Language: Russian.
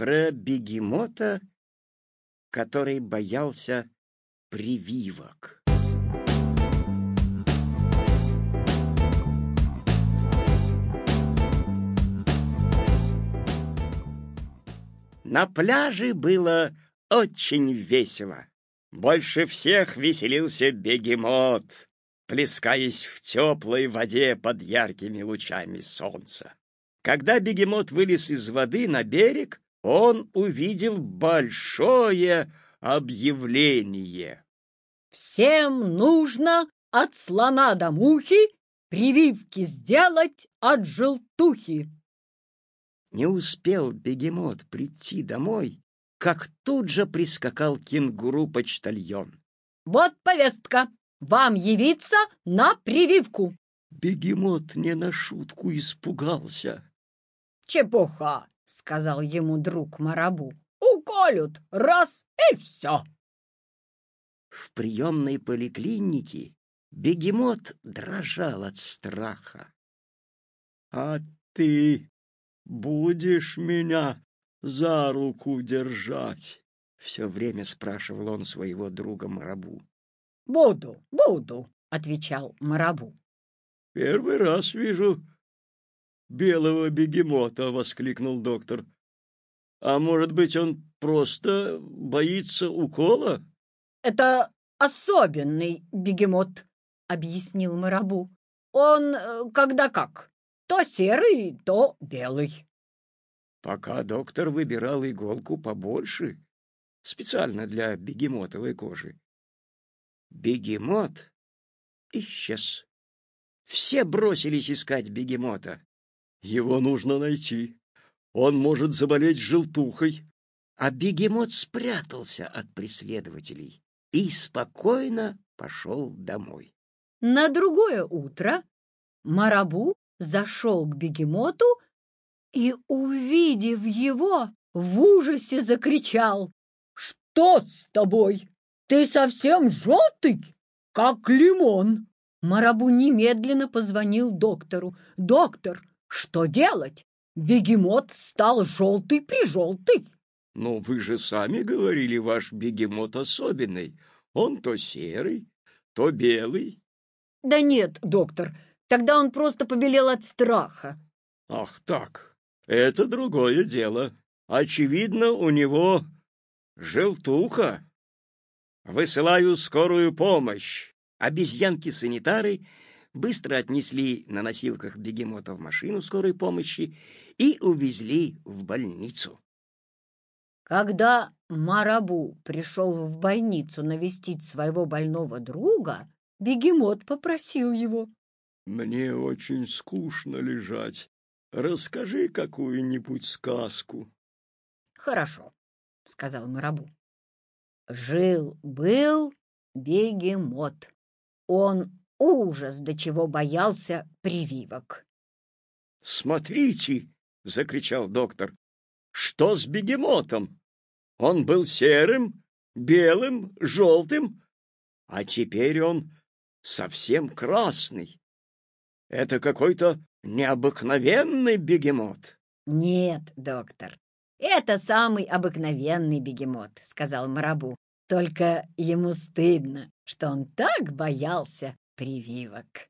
про бегемота, который боялся прививок. На пляже было очень весело. Больше всех веселился бегемот, плескаясь в теплой воде под яркими лучами солнца. Когда бегемот вылез из воды на берег, он увидел большое объявление. «Всем нужно от слона до мухи прививки сделать от желтухи!» Не успел бегемот прийти домой, как тут же прискакал кенгуру-почтальон. «Вот повестка! Вам явиться на прививку!» Бегемот не на шутку испугался. «Чепуха!» — сказал ему друг Марабу. «Уколют! Раз и все!» В приемной поликлинике бегемот дрожал от страха. «А ты будешь меня за руку держать?» — все время спрашивал он своего друга Марабу. «Буду, буду», — отвечал Марабу. «Первый раз вижу, белого бегемота!» — воскликнул доктор. «А может быть, он просто боится укола?» «Это особенный бегемот», — объяснил Марабу. «Он э, когда как, то серый, то белый». Пока доктор выбирал иголку побольше, специально для бегемотовой кожи, бегемот исчез. Все бросились искать бегемота. Его нужно найти. Он может заболеть желтухой. А бегемот спрятался от преследователей и спокойно пошел домой. На другое утро Марабу зашел к бегемоту и, увидев его, в ужасе закричал. «Что с тобой? Ты совсем желтый, как лимон!» Марабу немедленно позвонил доктору. «Доктор, что делать? Бегемот стал желтый при желтый. Но вы же сами говорили, ваш бегемот особенный. Он то серый, то белый. Да нет, доктор, тогда он просто побелел от страха. Ах так, это другое дело. Очевидно, у него желтуха. Высылаю скорую помощь. Обезьянки-санитары быстро отнесли на носилках бегемота в машину скорой помощи и увезли в больницу. Когда Марабу пришел в больницу навестить своего больного друга, бегемот попросил его. «Мне очень скучно лежать. Расскажи какую-нибудь сказку». «Хорошо», — сказал Марабу. «Жил-был бегемот. Он ужас, до чего боялся прививок. «Смотрите!» — закричал доктор. «Что с бегемотом? Он был серым, белым, желтым, а теперь он совсем красный. Это какой-то необыкновенный бегемот». «Нет, доктор, это самый обыкновенный бегемот», — сказал Марабу. «Только ему стыдно, что он так боялся прививок.